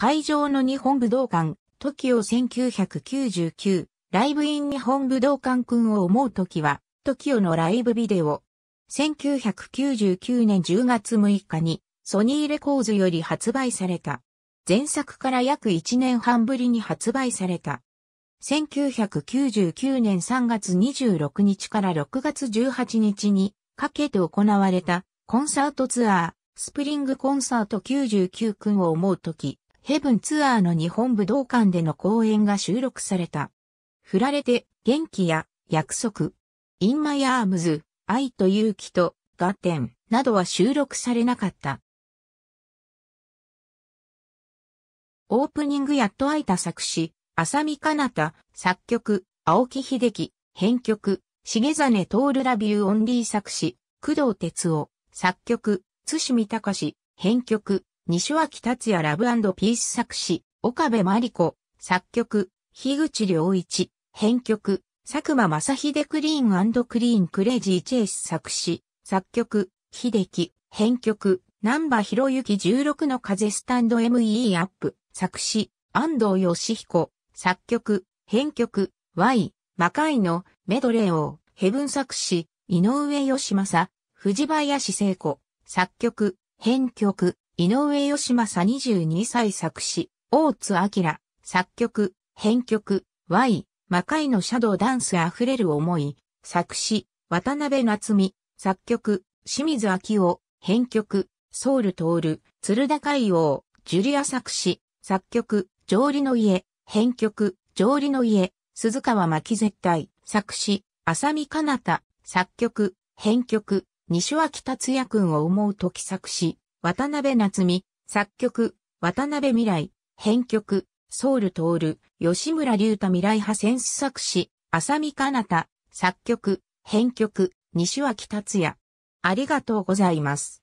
会場の日本武道館、時を1999、ライブイン日本武道館君を思う時は、時をのライブビデオ。1999年10月6日に、ソニーレコーズより発売された。前作から約1年半ぶりに発売された。1999年3月26日から6月18日にかけて行われたコンサートツアー、スプリングコンサート99君を思うとき、ヘブンツアーの日本武道館での公演が収録された。振られて、元気や、約束、インマイアームズ、愛と勇気と、合点などは収録されなかった。オープニングやっと会いた作詞、浅見かなた、作曲、青木秀樹、編曲、重真徹ラビューオンリー作詞、工藤哲夫、作曲、津見隆、編曲、西脇達也ラブピース作詞、岡部真理子、作曲、樋口良一、編曲、佐久間正秀クリーンクリーンクレイジーチェイス作詞、作曲、秀樹、編曲、南波博之16の風スタンド m e アップ、作詞、安藤義彦、作曲、編曲、Y、魔界のメドレーを、ヘブン作詞、井上義正、藤林聖子、作曲、編曲、井上義正22歳作詞、大津明、作曲、編曲、Y、魔界のシャドウダンス溢れる思い、作詞、渡辺夏美、作曲、清水明夫、編曲、ソウル徹、鶴田海王、ジュリア作詞、作曲、上理の家、編曲、上理の家、鈴川巻絶対、作詞、浅見かなた、作曲、編曲、西脇達也君を思う時作詞、渡辺夏美、作曲、渡辺未来、編曲、ソウル徹、吉村隆太未来派センス作詞、浅見かなた、作曲、編曲、西脇達也。ありがとうございます。